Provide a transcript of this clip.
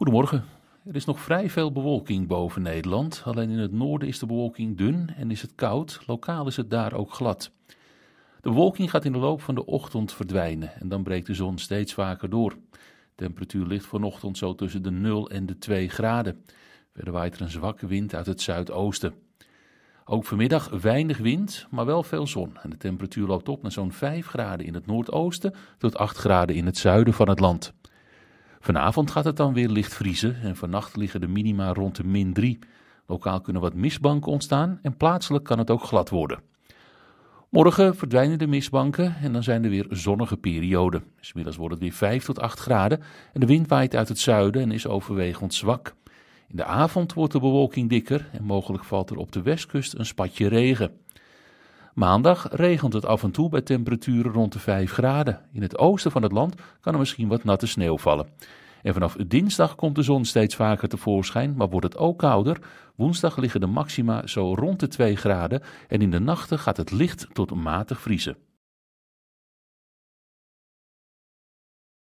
Goedemorgen. Er is nog vrij veel bewolking boven Nederland. Alleen in het noorden is de bewolking dun en is het koud. Lokaal is het daar ook glad. De bewolking gaat in de loop van de ochtend verdwijnen en dan breekt de zon steeds vaker door. De temperatuur ligt vanochtend zo tussen de 0 en de 2 graden. Verder waait er een zwakke wind uit het zuidoosten. Ook vanmiddag weinig wind, maar wel veel zon. En de temperatuur loopt op naar zo'n 5 graden in het noordoosten tot 8 graden in het zuiden van het land. Vanavond gaat het dan weer licht vriezen en vannacht liggen de minima rond de min 3. Lokaal kunnen wat mistbanken ontstaan en plaatselijk kan het ook glad worden. Morgen verdwijnen de mistbanken en dan zijn er weer zonnige perioden. Smiddags wordt het weer 5 tot 8 graden en de wind waait uit het zuiden en is overwegend zwak. In de avond wordt de bewolking dikker en mogelijk valt er op de westkust een spatje regen. Maandag regent het af en toe bij temperaturen rond de 5 graden. In het oosten van het land kan er misschien wat natte sneeuw vallen. En vanaf dinsdag komt de zon steeds vaker tevoorschijn, maar wordt het ook kouder. Woensdag liggen de maxima zo rond de 2 graden en in de nachten gaat het licht tot matig vriezen.